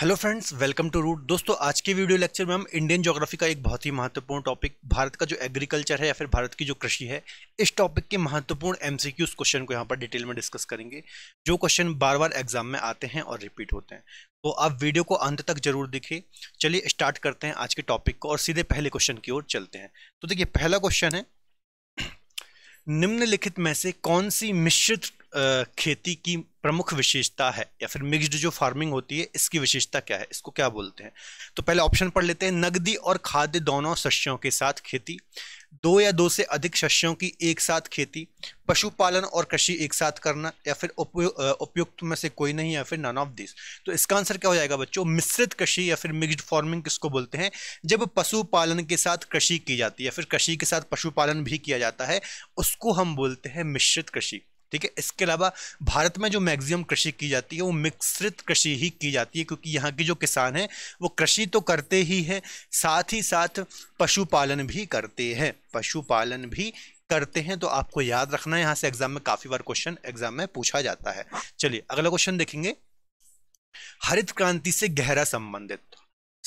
hello friends welcome to root दोस्तों आज के वीडियो लेक्चर में हम इंडियन ज्योग्राफी का एक बहुत ही महत्वपूर्ण टॉपिक भारत का जो एग्रीकल्चर है या फिर भारत की जो कृषि है इस टॉपिक के महत्वपूर्ण एमसीक्यूज क्वेश्चन को यहाँ पर डिटेल में डिस्कस करेंगे जो क्वेश्चन बार बार एग्जाम में आते हैं और रिपीट होते हैं तो आप वीडियो को अंत तक जरूर देखिए चलिए स्टार्ट करते हैं आज के टॉपिक को और सीधे पहले क्वेश्चन की ओर चलते हैं तो देखिए पहला क्वेश्चन है निम्नलिखित में से कौन सी मिश्रित खेती की प्रमुख विशेषता है या फिर मिक्स्ड जो फार्मिंग होती है इसकी विशेषता क्या है इसको क्या बोलते हैं तो पहले ऑप्शन पढ़ लेते हैं नगदी और खाद्य दोनों शस्यों के साथ खेती दो या दो से अधिक शस्यों की एक साथ खेती पशुपालन और कृषि एक साथ करना या फिर उपयुक्त में से कोई नहीं या फिर नन ऑफ दिस तो इसका आंसर क्या हो जाएगा बच्चों मिश्रित कृषि या फिर मिक्स्ड फार्मिंग किसको बोलते हैं जब पशुपालन के साथ कृषि की जाती है या फिर कृषि के साथ पशुपालन भी किया जाता है उसको हम बोलते हैं मिश्रित कृषि ठीक है इसके अलावा भारत में जो मैक्सिमम कृषि की जाती है वो मिश्रित कृषि ही की जाती है क्योंकि यहाँ के जो किसान हैं वो कृषि तो करते ही हैं साथ ही साथ पशुपालन भी करते हैं पशुपालन भी करते हैं तो आपको याद रखना है यहाँ से एग्जाम में काफ़ी बार क्वेश्चन एग्जाम में पूछा जाता है चलिए अगला क्वेश्चन देखेंगे हरित क्रांति से गहरा संबंधित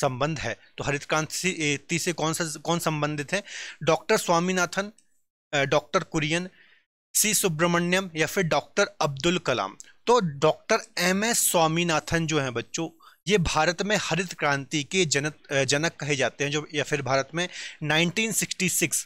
संबंध है तो हरित क्रांति से कौन सा कौन संबंधित है doctor Swaminathan doctor Kurien C Subramaniam या फिर डॉक्टर अब्दुल कलाम तो डॉक्टर एम एस स्वामीनाथन जो हैं बच्चों ये भारत में हरित क्रांति के जनक जनक कहे जाते हैं जो या फिर भारत में 1966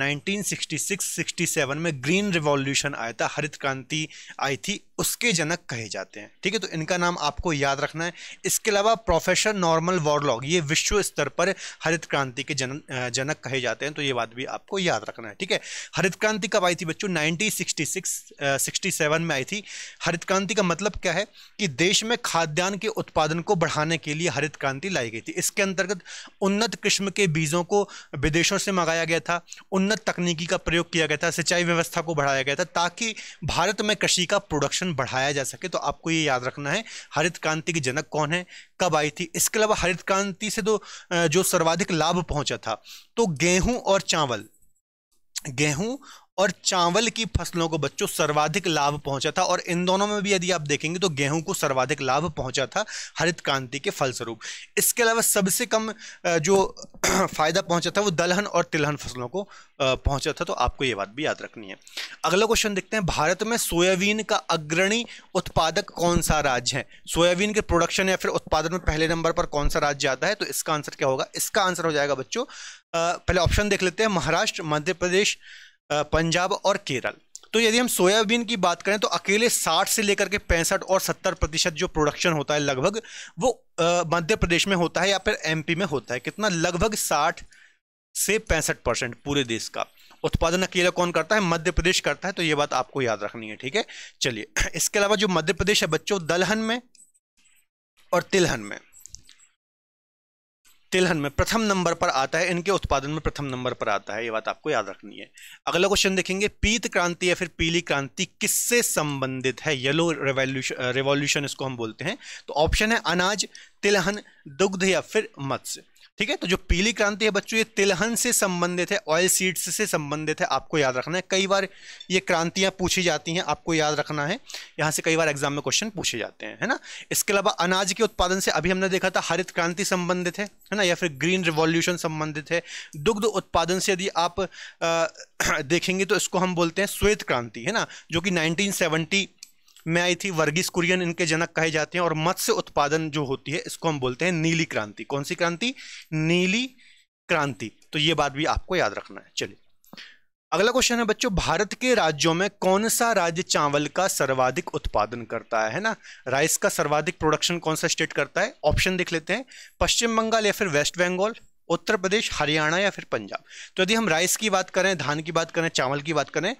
1966-67 में ग्रीन रिवॉल्यूशन आया था हरित क्रांति आई थी उसके जनक कहे जाते हैं ठीक है तो इनका नाम आपको याद रखना है इसके अलावा प्रोफेसर नॉर्मल वॉरलॉग ये विश्व स्तर पर हरित क्रांति के जन जनक कहे जाते हैं तो ये बात भी आपको याद रखना है ठीक है हरित क्रांति कब आई थी बच्चों 1966 67 में आई थी हरित क्रांति का मतलब क्या है कि देश में खाद्यान्न के उत्पादन को बढ़ाने के लिए हरित क्रांति लाई गई थी इसके अंतर्गत उन्नत किस्म के बीजों को विदेशों से मंगाया गया था उन्नत तकनीकी का प्रयोग किया गया था सिंचाई व्यवस्था को बढ़ाया गया था ताकि भारत में कृषि का प्रोडक्शन प्रोडक्शन बढ़ाया जा सके तो आपको ये याद रखना है हरित क्रांति के जनक कौन है कब आई थी इसके अलावा हरित क्रांति से तो जो सर्वाधिक लाभ पहुंचा था तो गेहूं और चावल गेहूं और चावल की फसलों को बच्चों सर्वाधिक लाभ पहुंचा था और इन दोनों में भी यदि आप देखेंगे तो गेहूं को सर्वाधिक लाभ पहुंचा था हरित क्रांति के फलस्वरूप इसके अलावा सबसे कम जो फायदा पहुंचा था वो दलहन और तिलहन फसलों को पहुंचा था तो आपको ये बात भी याद रखनी है अगला क्वेश्चन देखते हैं भारत में सोयाबीन का अग्रणी उत्पादक कौन सा राज्य है सोयाबीन के प्रोडक्शन या फिर उत्पादन में पहले नंबर पर कौन सा राज्य आता है तो इसका आंसर क्या होगा इसका आंसर हो जाएगा बच्चों पहले ऑप्शन देख लेते हैं महाराष्ट्र मध्य प्रदेश पंजाब और केरल तो यदि हम सोयाबीन की बात करें तो अकेले 60 से लेकर के पैंसठ और 70 प्रतिशत जो प्रोडक्शन होता है लगभग वो मध्य प्रदेश में होता है या फिर एमपी में होता है कितना लगभग 60 से पैंसठ परसेंट पूरे देश का उत्पादन अकेला कौन करता है मध्य प्रदेश करता है तो ये बात आपको याद रखनी है ठीक है चलिए इसके अलावा जो मध्य प्रदेश है बच्चों दलहन में और तिलहन में तिलहन में प्रथम नंबर पर आता है इनके उत्पादन में प्रथम नंबर पर आता है ये बात आपको याद रखनी है अगला क्वेश्चन देखेंगे पीत क्रांति या फिर पीली क्रांति किससे संबंधित है येलो रेवोल्यूशन रेवोल्यूशन इसको हम बोलते हैं तो ऑप्शन है अनाज तिलहन दुग्ध या फिर मत्स्य ठीक है तो जो पीली क्रांति है बच्चों ये तिलहन से संबंधित है ऑयल सीड्स से संबंधित है आपको याद रखना है कई बार ये क्रांतियां पूछी जाती हैं आपको याद रखना है यहाँ से कई बार एग्जाम में क्वेश्चन पूछे जाते हैं है ना इसके अलावा अनाज के उत्पादन से अभी हमने देखा था हरित क्रांति संबंधित है है ना या फिर ग्रीन रिवॉल्यूशन संबंधित है दुग्ध उत्पादन से यदि आप आ, देखेंगे तो इसको हम बोलते हैं श्वेत क्रांति है ना जो कि नाइनटीन में आई थी वर्गीस कुरियन इनके जनक कहे जाते हैं और मत्स्य उत्पादन जो होती है इसको हम बोलते हैं नीली क्रांति कौन सी क्रांति नीली क्रांति तो ये बात भी आपको याद रखना है चलिए अगला क्वेश्चन है बच्चों भारत के राज्यों में कौन सा राज्य चावल का सर्वाधिक उत्पादन करता है है ना राइस का सर्वाधिक प्रोडक्शन कौन सा स्टेट करता है ऑप्शन देख लेते हैं पश्चिम बंगाल या फिर वेस्ट बंगाल उत्तर प्रदेश हरियाणा या फिर पंजाब तो यदि हम राइस की बात करें धान की बात करें चावल की बात करें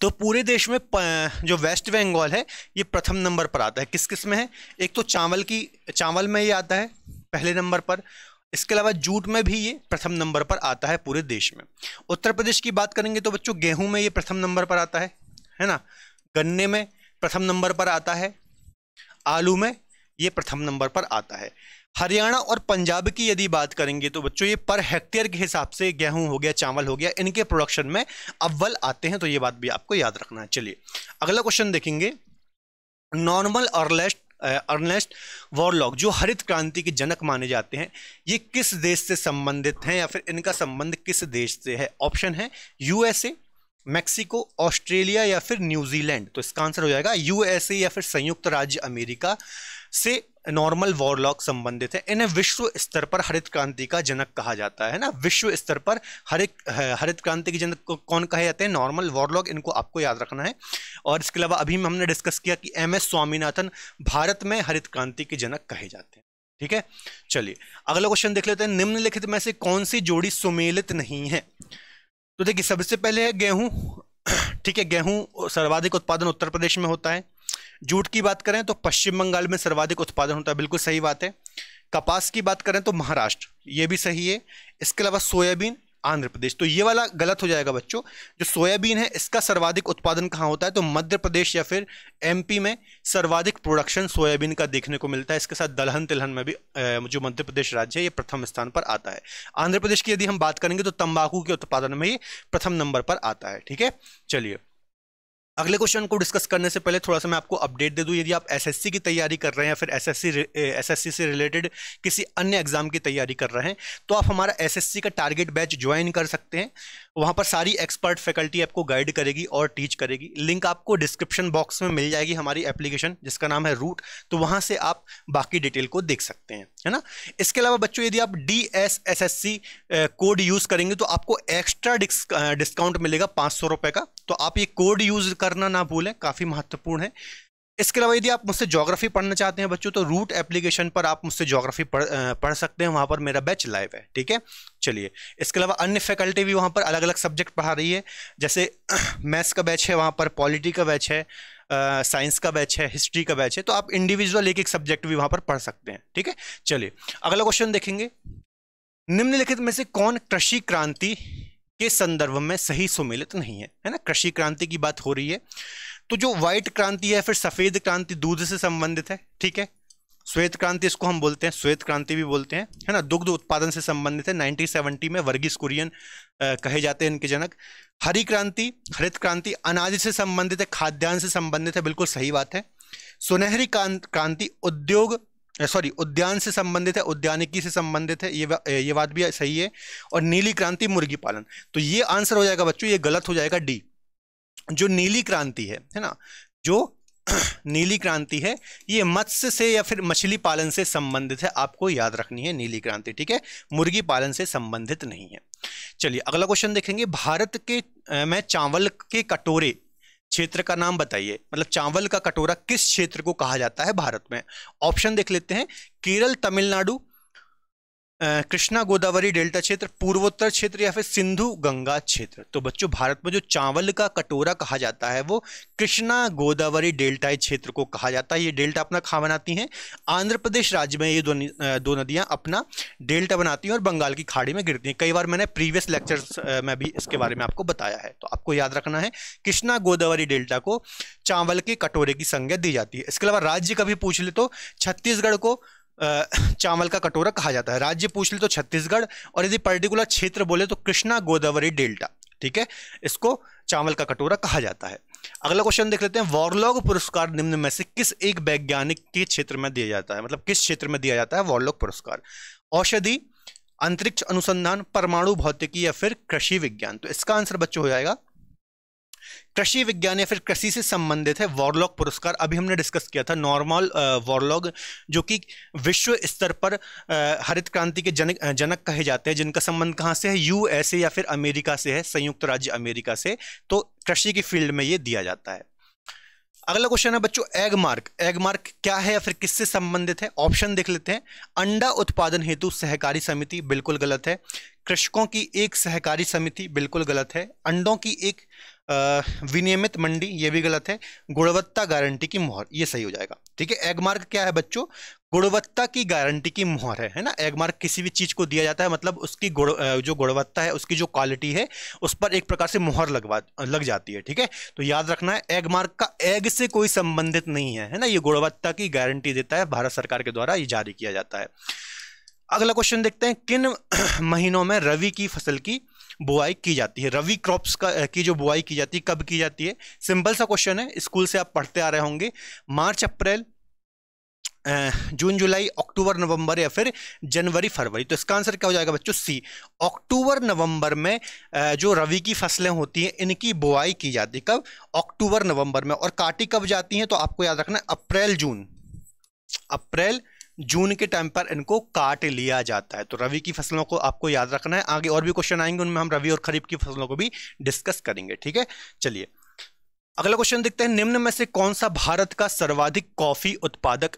तो पूरे देश में जो वेस्ट बंगाल है ये प्रथम नंबर पर आता है किस किस में है एक तो चावल की चावल में ये आता है पहले नंबर पर इसके अलावा जूट में भी ये प्रथम नंबर पर आता है पूरे देश में उत्तर प्रदेश की बात करेंगे तो बच्चों गेहूं में ये प्रथम नंबर पर आता है है ना गन्ने में प्रथम नंबर पर आता है आलू में ये प्रथम नंबर पर आता है हरियाणा और पंजाब की यदि बात करेंगे तो बच्चों ये पर हेक्टेयर के हिसाब से गेहूं हो गया चावल हो गया इनके प्रोडक्शन में अव्वल आते हैं तो ये बात भी आपको याद रखना है चलिए अगला क्वेश्चन देखेंगे नॉर्मल अर्लेस्ट अर्नेस्ट वॉरलॉग जो हरित क्रांति के जनक माने जाते हैं ये किस देश से संबंधित हैं या फिर इनका संबंध किस देश से है ऑप्शन है यूएसए मैक्सिको ऑस्ट्रेलिया या फिर न्यूजीलैंड तो इसका आंसर हो जाएगा यूएसए या फिर संयुक्त राज्य अमेरिका से नॉर्मल वॉरलॉक संबंधित है इन्हें विश्व स्तर पर हरित क्रांति का जनक कहा जाता है ना विश्व स्तर पर हरित हरित क्रांति के जनक को कौन कहे जाते हैं नॉर्मल वॉरलॉक इनको आपको याद रखना है और इसके अलावा अभी हमने डिस्कस किया कि एम एस स्वामीनाथन भारत में हरित क्रांति के जनक कहे जाते हैं ठीक है चलिए अगला क्वेश्चन देख लेते हैं निम्नलिखित में से कौन सी जोड़ी सुमेलित नहीं है तो देखिए सबसे पहले है गेहूं ठीक है गेहूं सर्वाधिक उत्पादन उत्तर प्रदेश में होता है जूट की बात करें तो पश्चिम बंगाल में सर्वाधिक उत्पादन होता है बिल्कुल सही बात है कपास की बात करें तो महाराष्ट्र ये भी सही है इसके अलावा सोयाबीन आंध्र प्रदेश तो ये वाला गलत हो जाएगा बच्चों जो सोयाबीन है इसका सर्वाधिक उत्पादन कहाँ होता है तो मध्य प्रदेश या फिर एमपी में सर्वाधिक प्रोडक्शन सोयाबीन का देखने को मिलता है इसके साथ दलहन तिलहन में भी जो मध्य प्रदेश राज्य है ये प्रथम स्थान पर आता है आंध्र प्रदेश की यदि हम बात करेंगे तो तम्बाकू के उत्पादन में ये प्रथम नंबर पर आता है ठीक है चलिए अगले क्वेश्चन को डिस्कस करने से पहले थोड़ा सा मैं आपको अपडेट दे दूं यदि आप एसएससी की तैयारी कर रहे हैं या फिर एसएससी एसएससी से रिलेटेड किसी अन्य एग्जाम की तैयारी कर रहे हैं तो आप हमारा एसएससी का टारगेट बैच ज्वाइन कर सकते हैं वहाँ पर सारी एक्सपर्ट फैकल्टी आपको गाइड करेगी और टीच करेगी लिंक आपको डिस्क्रिप्शन बॉक्स में मिल जाएगी हमारी एप्लीकेशन जिसका नाम है रूट तो वहाँ से आप बाकी डिटेल को देख सकते हैं है ना इसके अलावा बच्चों यदि आप D S S S C code use करेंगे तो आपको एक्स्ट्रा डिस्काउंट मिलेगा पाँच सौ रुपये का तो आप ये कोड यूज़ करना ना भूलें काफ़ी महत्वपूर्ण है इसके अलावा यदि आप मुझसे ज्योग्राफी पढ़ना चाहते हैं बच्चों तो रूट एप्लीकेशन पर आप मुझसे ज्योग्राफी पढ़ पढ़ सकते हैं वहां पर मेरा बैच लाइव है ठीक है चलिए इसके अलावा अन्य फैकल्टी भी वहां पर अलग अलग सब्जेक्ट पढ़ा रही है जैसे मैथ्स का बैच है वहां पर पॉलिटी का बैच है साइंस का बैच है हिस्ट्री का बैच है तो आप इंडिविजुअल एक एक सब्जेक्ट भी वहां पर पढ़ सकते हैं ठीक है चलिए अगला क्वेश्चन देखेंगे निम्नलिखित में से कौन कृषि क्रांति के संदर्भ में सही सुमिलित नहीं है है ना कृषि क्रांति की बात हो रही है तो जो व्हाइट क्रांति है फिर सफेद क्रांति दूध से संबंधित है ठीक है श्वेत क्रांति इसको हम बोलते हैं श्वेत क्रांति भी बोलते हैं है ना दुग्ध उत्पादन से संबंधित है 1970 में वर्गीस कुरियन कहे जाते हैं इनके जनक हरी क्रांति हरित क्रांति अनाज से संबंधित है खाद्यान्न से संबंधित है बिल्कुल सही बात है सुनहरी क्रांति उद्योग सॉरी उद्यान से संबंधित है उद्यानिकी से संबंधित है ये ये बात भी सही है और नीली क्रांति मुर्गी पालन तो ये आंसर हो जाएगा बच्चों ये गलत हो जाएगा डी जो नीली क्रांति है है ना जो नीली क्रांति है ये मत्स्य से या फिर मछली पालन से संबंधित है आपको याद रखनी है नीली क्रांति ठीक है मुर्गी पालन से संबंधित नहीं है चलिए अगला क्वेश्चन देखेंगे भारत के में चावल के कटोरे क्षेत्र का नाम बताइए मतलब चावल का कटोरा किस क्षेत्र को कहा जाता है भारत में ऑप्शन देख लेते हैं केरल तमिलनाडु कृष्णा गोदावरी डेल्टा क्षेत्र पूर्वोत्तर क्षेत्र या फिर सिंधु गंगा क्षेत्र तो बच्चों भारत में जो चावल का कटोरा कहा जाता है वो कृष्णा गोदावरी डेल्टा क्षेत्र को कहा जाता है ये डेल्टा अपना कहाँ बनाती हैं आंध्र प्रदेश राज्य में ये दो दो नदियां अपना डेल्टा बनाती हैं और बंगाल की खाड़ी में गिरती हैं कई बार मैंने प्रीवियस लेक्चर्स में भी इसके बारे में आपको बताया है तो आपको याद रखना है कृष्णा गोदावरी डेल्टा को चावल के कटोरे की संज्ञा दी जाती है इसके अलावा राज्य का भी पूछ ले तो छत्तीसगढ़ को चावल का कटोरा कहा जाता है राज्य पूछ ले तो छत्तीसगढ़ और यदि पर्टिकुलर क्षेत्र बोले तो कृष्णा गोदावरी डेल्टा ठीक है इसको चावल का कटोरा कहा जाता है अगला क्वेश्चन देख लेते हैं वॉरलॉग पुरस्कार निम्न में से किस एक वैज्ञानिक के क्षेत्र में दिया जाता है मतलब किस क्षेत्र में दिया जाता है वॉरलॉग पुरस्कार औषधि अंतरिक्ष अनुसंधान परमाणु भौतिकी या फिर कृषि विज्ञान तो इसका आंसर बच्चों हो जाएगा कृषि विज्ञान या फिर कृषि से संबंधित है वॉरलॉग पुरस्कार अभी हमने डिस्कस किया था नॉर्मल वॉरलॉग जो कि विश्व स्तर पर हरित क्रांति के जनक जनक कहे जाते हैं जिनका संबंध कहाँ से है यूएसए या फिर अमेरिका से है संयुक्त राज्य अमेरिका से तो कृषि की फील्ड में ये दिया जाता है अगला क्वेश्चन है बच्चों एग मार्क एग मार्क क्या है या फिर किससे संबंधित है ऑप्शन देख लेते हैं अंडा उत्पादन हेतु सहकारी समिति बिल्कुल गलत है कृषकों की एक सहकारी समिति बिल्कुल गलत है अंडों की एक विनियमित मंडी ये भी गलत है गुणवत्ता गारंटी की मोहर ये सही हो जाएगा ठीक है एगमार्क क्या है बच्चों गुणवत्ता की गारंटी की मोहर है है ना एगमार्क किसी भी चीज़ को दिया जाता है मतलब उसकी गुण जो गुणवत्ता है उसकी जो क्वालिटी है उस पर एक प्रकार से मोहर लगवा लग जाती है ठीक है तो याद रखना है एगमार्क का एग से कोई संबंधित नहीं है है ना ये गुणवत्ता की गारंटी देता है भारत सरकार के द्वारा ये जारी किया जाता है अगला क्वेश्चन देखते हैं किन महीनों में रवि की फसल की बुआई की जाती है रवि क्रॉप्स का की जो बुआई की जाती है कब की जाती है सिंपल सा क्वेश्चन है स्कूल से आप पढ़ते आ रहे होंगे मार्च अप्रैल जून जुलाई अक्टूबर नवंबर या फिर जनवरी फरवरी तो इसका आंसर क्या हो जाएगा बच्चों सी अक्टूबर नवंबर में जो रवि की फसलें होती हैं इनकी बुआई की जाती है कब अक्टूबर नवंबर में और काटी कब जाती हैं तो आपको याद रखना अप्रैल जून अप्रैल जून के टाइम पर इनको काट लिया जाता है तो रवि की फसलों को आपको याद रखना है आगे और भी क्वेश्चन आएंगे उनमें हम रवि और खरीफ की फसलों को भी डिस्कस करेंगे ठीक है चलिए अगला क्वेश्चन देखते हैं निम्न में से कौन सा भारत का सर्वाधिक कॉफी उत्पादक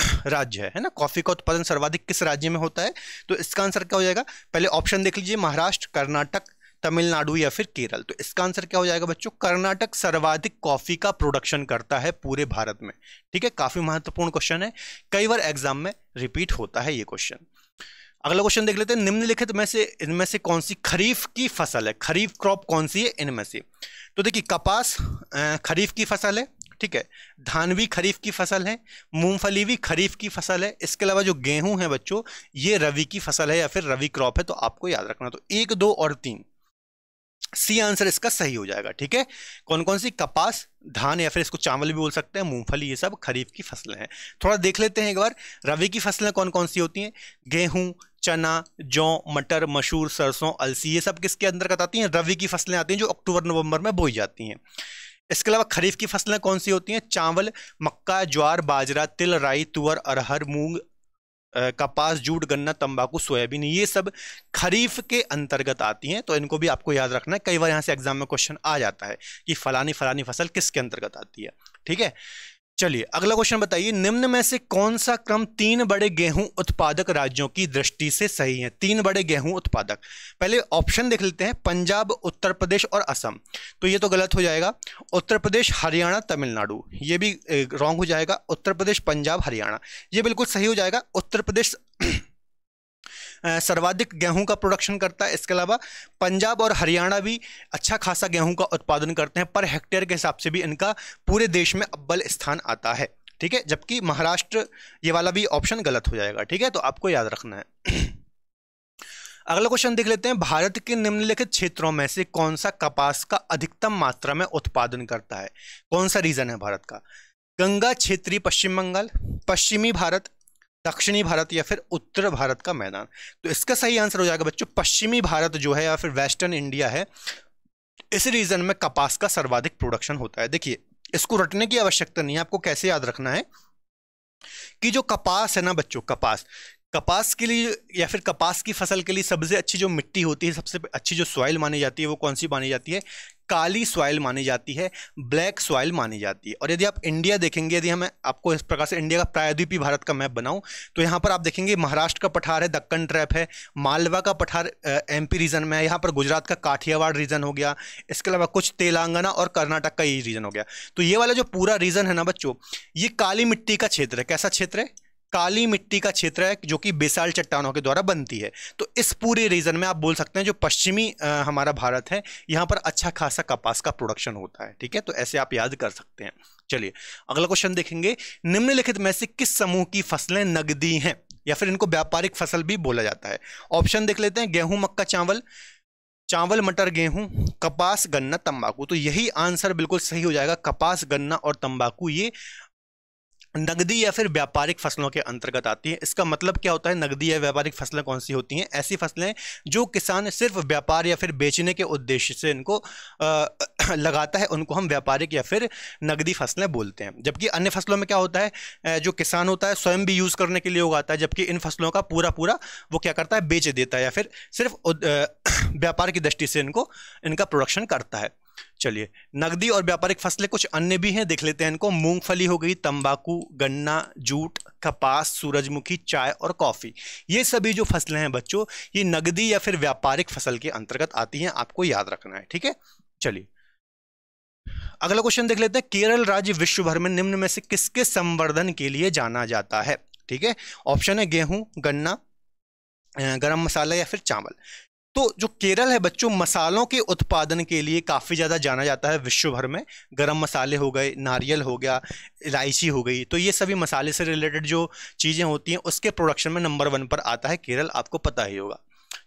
राज्य है है ना कॉफी का उत्पादन सर्वाधिक किस राज्य में होता है तो इसका आंसर क्या हो जाएगा पहले ऑप्शन देख लीजिए महाराष्ट्र कर्नाटक तमिलनाडु या फिर केरल तो इसका आंसर क्या हो जाएगा बच्चों कर्नाटक सर्वाधिक कॉफी का प्रोडक्शन करता है पूरे भारत में ठीक है काफी महत्वपूर्ण क्वेश्चन है कई बार एग्जाम में रिपीट होता है ये क्वेश्चन अगला क्वेश्चन देख लेते हैं निम्नलिखित में से इनमें से कौन सी खरीफ की फसल है खरीफ क्रॉप कौन सी है इनमें से तो देखिए कपास खरीफ की फसल है ठीक है धान भी खरीफ की फसल है मूंगफली भी खरीफ की फसल है इसके अलावा जो गेहूं है बच्चों ये रवि की फसल है या फिर रवि क्रॉप है तो आपको याद रखना तो एक दो और तीन सी आंसर इसका सही हो जाएगा ठीक है कौन कौन सी कपास धान या फिर इसको चावल भी बोल सकते हैं मूंगफली ये सब खरीफ की फसलें हैं थोड़ा देख लेते हैं एक बार रवि की फसलें कौन कौन सी होती हैं गेहूं चना जौ मटर मसूर सरसों अलसी ये सब किसके अंतर्गत आती हैं रवि की फसलें आती हैं जो अक्टूबर नवंबर में बोई जाती हैं इसके अलावा खरीफ की फसलें कौन सी होती हैं चावल मक्का ज्वार बाजरा तिल राई तुअर अरहर मूंग कपास जूट गन्ना तंबाकू सोयाबीन ये सब खरीफ के अंतर्गत आती हैं तो इनको भी आपको याद रखना है कई बार यहाँ से एग्जाम में क्वेश्चन आ जाता है कि फलानी फलानी फसल किसके अंतर्गत आती है ठीक है चलिए अगला क्वेश्चन बताइए निम्न में से कौन सा क्रम तीन बड़े गेहूं उत्पादक राज्यों की दृष्टि से सही है तीन बड़े गेहूं उत्पादक पहले ऑप्शन देख लेते हैं पंजाब उत्तर प्रदेश और असम तो ये तो गलत हो जाएगा उत्तर प्रदेश हरियाणा तमिलनाडु ये भी रॉन्ग हो जाएगा उत्तर प्रदेश पंजाब हरियाणा ये बिल्कुल सही हो जाएगा उत्तर प्रदेश सर्वाधिक गेहूं का प्रोडक्शन करता है इसके अलावा पंजाब और हरियाणा भी अच्छा खासा गेहूं का उत्पादन करते हैं पर हेक्टेयर के हिसाब से भी इनका पूरे देश में अब्बल स्थान आता है ठीक है जबकि महाराष्ट्र ये वाला भी ऑप्शन गलत हो जाएगा ठीक है तो आपको याद रखना है अगला क्वेश्चन देख लेते हैं भारत के निम्नलिखित क्षेत्रों में से कौन सा कपास का अधिकतम मात्रा में उत्पादन करता है कौन सा रीजन है भारत का गंगा क्षेत्रीय पश्चिम बंगाल पश्चिमी भारत दक्षिणी भारत या फिर उत्तर भारत का मैदान तो इसका सही आंसर हो जाएगा बच्चों पश्चिमी भारत जो है या फिर वेस्टर्न इंडिया है इस रीजन में कपास का सर्वाधिक प्रोडक्शन होता है देखिए इसको रटने की आवश्यकता नहीं है आपको कैसे याद रखना है कि जो कपास है ना बच्चों कपास कपास के लिए या फिर कपास की फसल के लिए सबसे अच्छी जो मिट्टी होती है सबसे अच्छी जो सॉइल मानी जाती है वो कौन सी मानी जाती है काली सॉइल मानी जाती है ब्लैक सॉइल मानी जाती है और यदि आप इंडिया देखेंगे यदि हमें आपको इस प्रकार से इंडिया का प्रायद्वीपी भारत का मैप बनाऊं तो यहाँ पर आप देखेंगे महाराष्ट्र का पठार है दक्कन ट्रैप है मालवा का पठार एमपी रीजन में है यहाँ पर गुजरात का काठियावाड़ रीजन हो गया इसके अलावा कुछ तेलंगाना और कर्नाटक का ये रीजन हो गया तो ये वाला जो पूरा रीजन है ना बच्चों ये काली मिट्टी का क्षेत्र है कैसा क्षेत्र है काली मिट्टी का क्षेत्र है जो कि बेसाल चट्टानों के द्वारा बनती है तो इस पूरे रीजन में आप बोल सकते हैं जो पश्चिमी हमारा भारत है यहाँ पर अच्छा खासा कपास का प्रोडक्शन होता है ठीक है तो ऐसे आप याद कर सकते हैं चलिए अगला क्वेश्चन देखेंगे निम्नलिखित में से किस समूह की फसलें नगदी हैं या फिर इनको व्यापारिक फसल भी बोला जाता है ऑप्शन देख लेते हैं गेहूं मक्का चावल चावल मटर गेहूं कपास गन्ना तंबाकू तो यही आंसर बिल्कुल सही हो जाएगा कपास गन्ना और तंबाकू ये नगदी या फिर व्यापारिक फसलों के अंतर्गत आती है इसका मतलब क्या होता है नगदी या व्यापारिक फसलें कौन सी होती हैं ऐसी फसलें जो किसान सिर्फ व्यापार या फिर बेचने के उद्देश्य से इनको आ, लगाता है उनको हम व्यापारिक या फिर नगदी फसलें बोलते हैं जबकि अन्य फसलों में क्या होता है जो किसान होता है स्वयं भी यूज़ करने के लिए उगाता है जबकि इन फसलों का पूरा पूरा वो क्या करता है बेच देता है या फिर सिर्फ व्यापार की दृष्टि से इनको इनका प्रोडक्शन करता है चलिए नगदी और व्यापारिक फसलें कुछ अन्य भी हैं देख लेते हैं इनको मूंगफली हो गई तंबाकू गन्ना जूट कपास सूरजमुखी चाय और कॉफ़ी ये सभी जो फसलें हैं बच्चों ये नगदी या फिर व्यापारिक फसल के अंतर्गत आती हैं आपको याद रखना है ठीक है चलिए अगला क्वेश्चन देख लेते हैं केरल राज्य विश्व भर में निम्न में से किसके संवर्धन के लिए जाना जाता है ठीक है ऑप्शन है गेहूं गन्ना गरम मसाला या फिर चावल तो जो केरल है बच्चों मसालों के उत्पादन के लिए काफ़ी ज़्यादा जाना जाता है विश्व भर में गरम मसाले हो गए नारियल हो गया इलायची हो गई तो ये सभी मसाले से रिलेटेड जो चीज़ें होती हैं उसके प्रोडक्शन में नंबर वन पर आता है केरल आपको पता ही होगा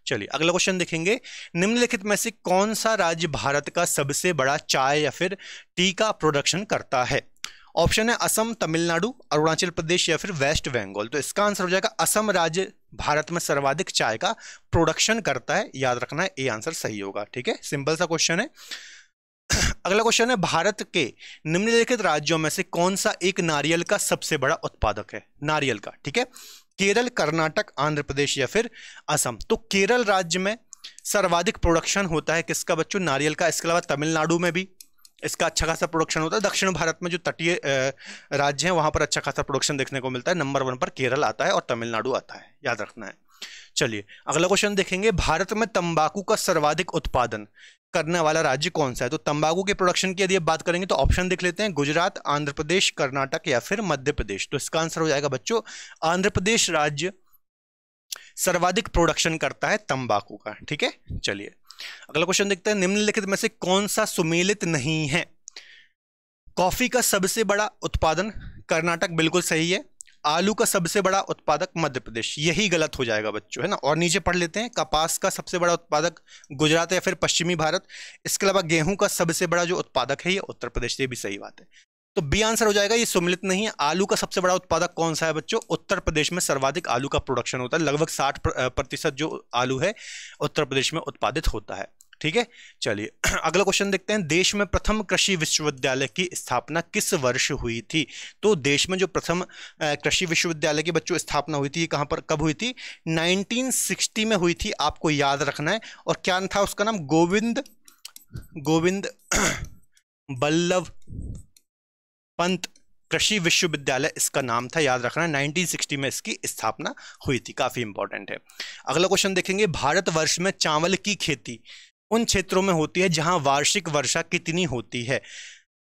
चलिए अगला क्वेश्चन देखेंगे निम्नलिखित में से कौन सा राज्य भारत का सबसे बड़ा चाय या फिर टी का प्रोडक्शन करता है ऑप्शन है असम तमिलनाडु अरुणाचल प्रदेश या फिर वेस्ट बंगाल तो इसका आंसर हो जाएगा असम राज्य भारत में सर्वाधिक चाय का प्रोडक्शन करता है याद रखना है ये आंसर सही होगा ठीक है सिंपल सा क्वेश्चन है अगला क्वेश्चन है भारत के निम्नलिखित राज्यों में से कौन सा एक नारियल का सबसे बड़ा उत्पादक है नारियल का ठीक है केरल कर्नाटक आंध्र प्रदेश या फिर असम तो केरल राज्य में सर्वाधिक प्रोडक्शन होता है किसका बच्चों नारियल का इसके अलावा तमिलनाडु में भी इसका अच्छा खासा प्रोडक्शन होता है दक्षिण भारत में जो तटीय राज्य हैं वहाँ पर अच्छा खासा प्रोडक्शन देखने को मिलता है नंबर वन पर केरल आता है और तमिलनाडु आता है याद रखना है चलिए अगला क्वेश्चन देखेंगे भारत में तंबाकू का सर्वाधिक उत्पादन करने वाला राज्य कौन सा है तो तंबाकू के प्रोडक्शन की यदि आप बात करेंगे तो ऑप्शन देख लेते हैं गुजरात आंध्र प्रदेश कर्नाटक या फिर मध्य प्रदेश तो इसका आंसर हो जाएगा बच्चों आंध्र प्रदेश राज्य सर्वाधिक प्रोडक्शन करता है तंबाकू का ठीक है चलिए अगला क्वेश्चन देखते हैं निम्नलिखित में से कौन सा सुमेलित नहीं है कॉफी का सबसे बड़ा उत्पादन कर्नाटक बिल्कुल सही है आलू का सबसे बड़ा उत्पादक मध्य प्रदेश यही गलत हो जाएगा बच्चों है ना और नीचे पढ़ लेते हैं कपास का सबसे बड़ा उत्पादक गुजरात या फिर पश्चिमी भारत इसके अलावा गेहूं का सबसे बड़ा जो उत्पादक है ये उत्तर प्रदेश ये भी सही बात है तो बी आंसर हो जाएगा ये सुमिलित नहीं है आलू का सबसे बड़ा उत्पादक कौन सा है बच्चों उत्तर प्रदेश में सर्वाधिक आलू का प्रोडक्शन होता है लगभग साठ प्रतिशत जो आलू है उत्तर प्रदेश में उत्पादित होता है ठीक है चलिए अगला क्वेश्चन देखते हैं देश में प्रथम कृषि विश्वविद्यालय की स्थापना किस वर्ष हुई थी तो देश में जो प्रथम कृषि विश्वविद्यालय की बच्चों स्थापना हुई थी कहाँ पर कब हुई थी 1960 में हुई थी आपको याद रखना है और क्या था उसका नाम गोविंद गोविंद बल्लभ पंत कृषि विश्वविद्यालय इसका नाम था याद रखना 1960 में इसकी स्थापना हुई थी काफ़ी इंपॉर्टेंट है अगला क्वेश्चन देखेंगे भारतवर्ष में चावल की खेती उन क्षेत्रों में होती है जहां वार्षिक वर्षा कितनी होती है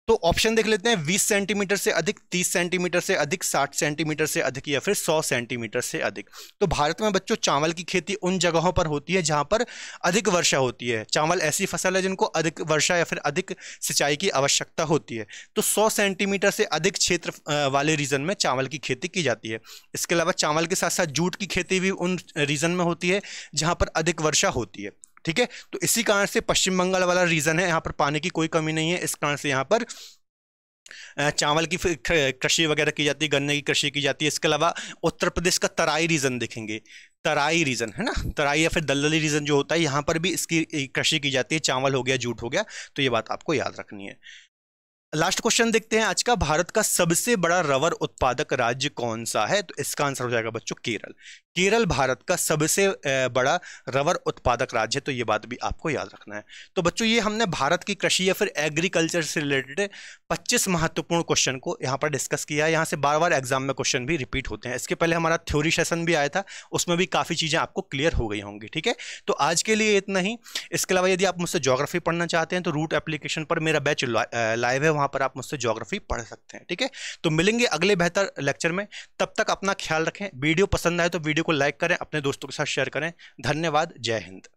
तो ऑप्शन देख लेते हैं 20 सेंटीमीटर से अधिक 30 सेंटीमीटर से अधिक 60 सेंटीमीटर से अधिक या फिर 100 सेंटीमीटर से अधिक तो भारत में बच्चों चावल की खेती उन जगहों पर होती है जहां पर अधिक वर्षा होती है चावल ऐसी फसल है जिनको अधिक वर्षा या फिर अधिक सिंचाई की आवश्यकता होती है तो सौ सेंटीमीटर से अधिक क्षेत्र वाले रीजन में चावल की खेती की जाती है इसके अलावा चावल के साथ साथ जूट की खेती भी उन रीजन में होती है जहाँ पर अधिक वर्षा होती है ठीक है तो इसी कारण से पश्चिम बंगाल वाला रीजन है यहाँ पर पानी की कोई कमी नहीं है इस कारण से यहाँ पर चावल की कृषि वगैरह की जाती है गन्ने की कृषि की जाती है इसके अलावा उत्तर प्रदेश का तराई रीजन देखेंगे तराई रीजन है ना तराई या फिर दलदली रीजन जो होता है यहाँ पर भी इसकी कृषि की जाती है चावल हो गया जूट हो गया तो ये बात आपको याद रखनी है लास्ट क्वेश्चन देखते हैं आज का भारत का सबसे बड़ा रबर उत्पादक राज्य कौन सा है तो इसका आंसर हो जाएगा बच्चों केरल केरल भारत का सबसे बड़ा रबर उत्पादक राज्य है तो ये बात भी आपको याद रखना है तो बच्चों ये हमने भारत की कृषि या फिर एग्रीकल्चर से रिलेटेड 25 महत्वपूर्ण क्वेश्चन को यहाँ पर डिस्कस किया है यहाँ से बार बार एग्जाम में क्वेश्चन भी रिपीट होते हैं इसके पहले हमारा थ्योरी सेशन भी आया था उसमें भी काफ़ी चीज़ें आपको क्लियर हो गई होंगी ठीक है तो आज के लिए इतना ही इसके अलावा यदि आप मुझसे जोग्राफी पढ़ना चाहते हैं तो रूट एप्लीकेशन पर मेरा बैच लाइव है वहाँ पर आप मुझसे ज्योग्राफी पढ़ सकते हैं ठीक है तो मिलेंगे अगले बेहतर लेक्चर में तब तक अपना ख्याल रखें वीडियो पसंद आए तो वीडियो को लाइक करें अपने दोस्तों के साथ शेयर करें धन्यवाद जय हिंद